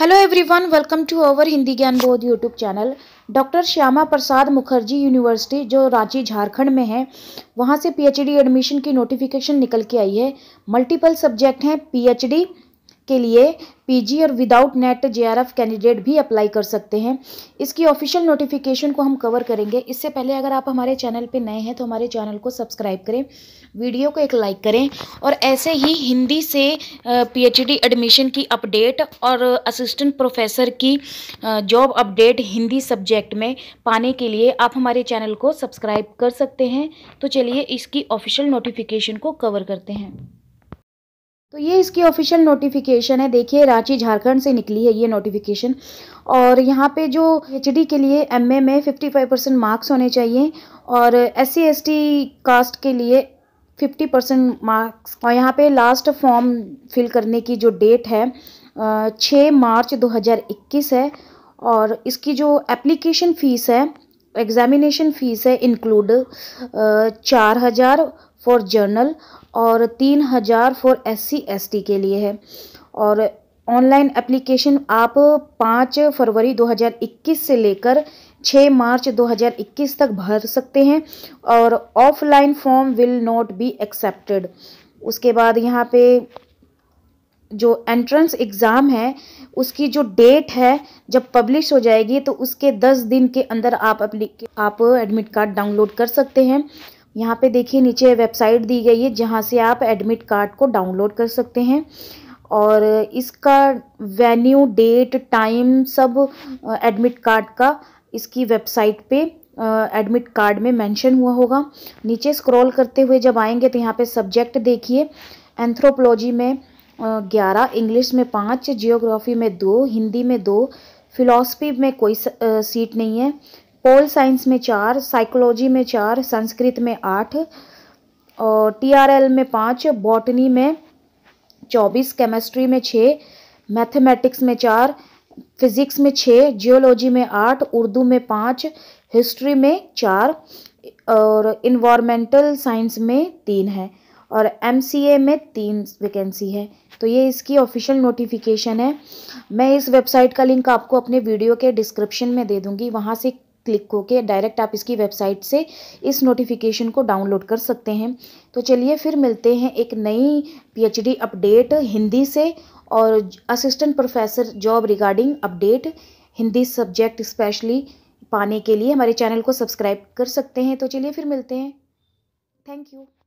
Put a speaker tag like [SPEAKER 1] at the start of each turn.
[SPEAKER 1] hello everyone welcome to our Hindi Gyan Bodh YouTube channel doctor Shyama Prasad Mukherjee university जो रांची झारखंड में है वहाँ से पीएचडी एडमिशन की नोटिफिकेशन निकल के आई है मल्टीपल सब्जेक्ट हैं पीएचडी के लिए पीजी और विदाउट नेट जेआरएफ कैंडिडेट भी अप्लाई कर सकते हैं इसकी ऑफिशियल नोटिफिकेशन को हम कवर करेंगे इससे पहले अगर आप हमारे चैनल पर नए हैं तो हमारे चैनल को सब्सक्राइब करें वीडियो को एक लाइक करें और ऐसे ही हिंदी से पीएचडी एडमिशन की अपडेट और असिस्टेंट प्रोफेसर की जॉब अपडेट हिंदी सब्जेक्ट में पाने के लिए आप हमारे चैनल को सब्सक्राइब कर सकते हैं तो चलिए इसकी ऑफिशियल नोटिफिकेशन को कवर करते हैं तो ये इसकी ऑफिशियल नोटिफिकेशन है देखिए रांची झारखंड से निकली है ये नोटिफिकेशन और यहाँ पे जो एच के लिए एम में 55 परसेंट मार्क्स होने चाहिए और एस सी कास्ट के लिए 50 परसेंट मार्क्स और यहाँ पे लास्ट फॉर्म फिल करने की जो डेट है छः मार्च 2021 है और इसकी जो एप्लीकेशन फ़ीस है एग्ज़ामिनेशन फ़ीस है इंक्लूड चार हज़ार फॉर जर्नल और तीन हज़ार for S C S T के लिए है और ऑनलाइन एप्लीकेशन आप पाँच फरवरी 2021 से लेकर छः मार्च 2021 तक भर सकते हैं और offline form will not be accepted उसके बाद यहाँ पे जो एंट्रेंस एग्ज़ाम है उसकी जो डेट है जब पब्लिश हो जाएगी तो उसके दस दिन के अंदर आप अपनी आप एडमिट कार्ड डाउनलोड कर सकते हैं यहाँ पे देखिए नीचे वेबसाइट दी गई है जहाँ से आप एडमिट कार्ड को डाउनलोड कर सकते हैं और इसका वेन्यू डेट टाइम सब एडमिट कार्ड का इसकी वेबसाइट पे एडमिट कार्ड में मेंशन हुआ होगा नीचे स्क्रॉल करते हुए जब आएंगे तो यहाँ पे सब्जेक्ट देखिए एंथ्रोपोलॉजी में ग्यारह इंग्लिश में पाँच जियोग्राफी में दो हिंदी में दो फिलोसफी में कोई सीट नहीं है पोल साइंस में चार साइकोलॉजी में चार संस्कृत में आठ और टीआरएल में पाँच बॉटनी में चौबीस केमिस्ट्री में छः मैथमेटिक्स में चार फिज़िक्स में छः जियोलॉजी में आठ उर्दू में पाँच हिस्ट्री में चार और इन्वामेंटल साइंस में तीन है और एम में तीन वैकेंसी है तो ये इसकी ऑफिशियल नोटिफिकेशन है मैं इस वेबसाइट का लिंक आपको अपने वीडियो के डिस्क्रिप्शन में दे दूँगी वहाँ से क्लिक होके डायरेक्ट आप इसकी वेबसाइट से इस नोटिफिकेशन को डाउनलोड कर सकते हैं तो चलिए फिर मिलते हैं एक नई पीएचडी अपडेट हिंदी से और assistant professor job regarding update Hindi subject specially पाने के लिए हमारे चैनल को सब्सक्राइब कर सकते हैं तो चलिए फिर मिलते हैं थैंक यू